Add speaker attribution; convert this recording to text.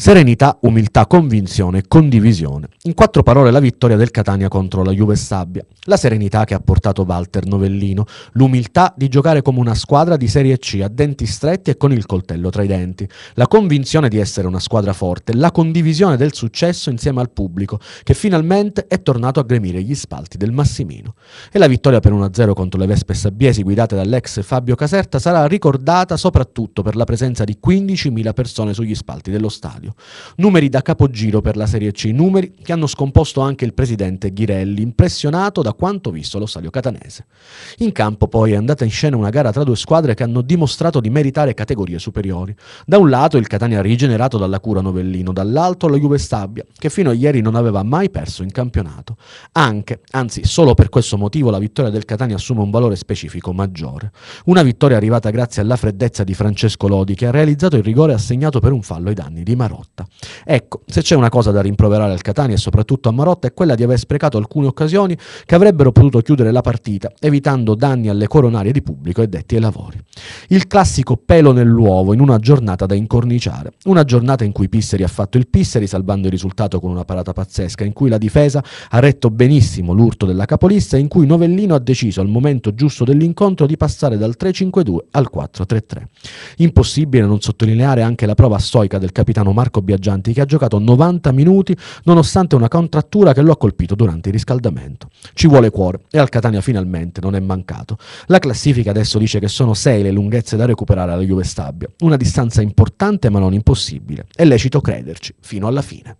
Speaker 1: Serenità, umiltà, convinzione, condivisione. In quattro parole la vittoria del Catania contro la Juve Sabbia. La serenità che ha portato Walter Novellino, l'umiltà di giocare come una squadra di Serie C a denti stretti e con il coltello tra i denti, la convinzione di essere una squadra forte, la condivisione del successo insieme al pubblico che finalmente è tornato a gremire gli spalti del Massimino. E la vittoria per 1-0 contro le Vespe Sabbiesi guidate dall'ex Fabio Caserta sarà ricordata soprattutto per la presenza di 15.000 persone sugli spalti dello stadio gennaio. Numeri da capogiro per la Serie C, numeri che hanno scomposto anche il presidente Ghirelli, impressionato da quanto visto allo stadio catanese. In campo poi è andata in scena una gara tra due squadre che hanno dimostrato di meritare categorie superiori. Da un lato il Catania rigenerato dalla cura Novellino, dall'altro la Juve Stabia, che fino a ieri non aveva mai perso in campionato. Anche, anzi solo per questo motivo la vittoria del Catania assume un valore specifico maggiore. Una vittoria arrivata grazie alla freddezza di Francesco Lodi che ha realizzato il rigore assegnato per un fallo ai danni di Marò. Marotta. Ecco, se c'è una cosa da rimproverare al Catania e soprattutto a Marotta è quella di aver sprecato alcune occasioni che avrebbero potuto chiudere la partita, evitando danni alle coronarie di pubblico e detti ai lavori. Il classico pelo nell'uovo in una giornata da incorniciare, una giornata in cui Pisseri ha fatto il Pisseri salvando il risultato con una parata pazzesca, in cui la difesa ha retto benissimo l'urto della capolista e in cui Novellino ha deciso al momento giusto dell'incontro di passare dal 3-5-2 al 4-3-3. Impossibile non sottolineare anche la prova stoica del capitano Marco Marco Biaggianti che ha giocato 90 minuti nonostante una contrattura che lo ha colpito durante il riscaldamento. Ci vuole cuore e al Catania finalmente non è mancato. La classifica adesso dice che sono 6 le lunghezze da recuperare alla Juve Stabia, una distanza importante ma non impossibile. È lecito crederci fino alla fine.